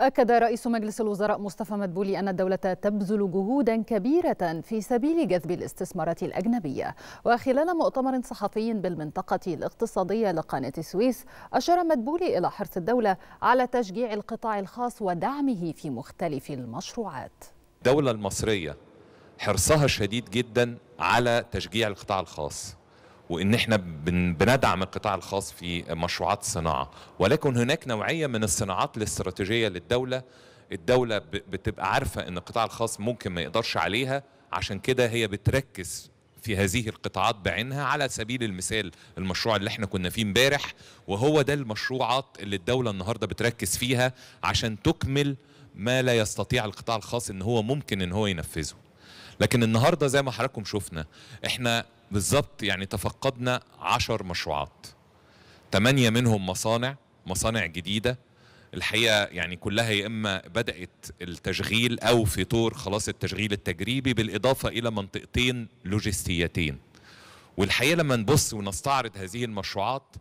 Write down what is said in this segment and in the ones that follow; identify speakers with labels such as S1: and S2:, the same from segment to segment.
S1: أكد رئيس مجلس الوزراء مصطفى مدبولي أن الدولة تبذل جهودا كبيرة في سبيل جذب الاستثمارات الأجنبية وخلال مؤتمر صحفي بالمنطقة الاقتصادية لقناة السويس أشار مدبولي إلى حرص الدولة على تشجيع القطاع الخاص ودعمه في مختلف المشروعات
S2: الدولة المصرية حرصها شديد جدا على تشجيع القطاع الخاص وان احنا بندعم القطاع الخاص في مشروعات الصناعه ولكن هناك نوعيه من الصناعات الاستراتيجيه للدوله الدوله بتبقى عارفه ان القطاع الخاص ممكن ما يقدرش عليها عشان كده هي بتركز في هذه القطاعات بعينها على سبيل المثال المشروع اللي احنا كنا فيه امبارح وهو ده المشروعات اللي الدوله النهارده بتركز فيها عشان تكمل ما لا يستطيع القطاع الخاص ان هو ممكن ان هو ينفذه لكن النهارده زي ما حضراتكم شفنا احنا بالظبط يعني تفقدنا عشر مشروعات ثمانية منهم مصانع مصانع جديدة الحقيقة يعني كلها يا إما بدأت التشغيل أو في طور خلاص التشغيل التجريبي بالإضافة إلى منطقتين لوجستيتين والحقيقة لما نبص ونستعرض هذه المشروعات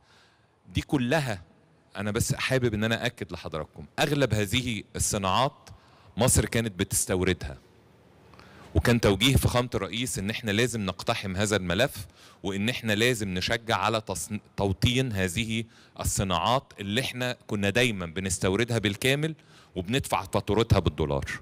S2: دي كلها أنا بس حابب إن أنا أكد لحضراتكم أغلب هذه الصناعات مصر كانت بتستوردها وكان توجيه فخامه الرئيس ان احنا لازم نقتحم هذا الملف وان احنا لازم نشجع على توطين هذه الصناعات اللي احنا كنا دايما بنستوردها بالكامل وبندفع فاتورتها بالدولار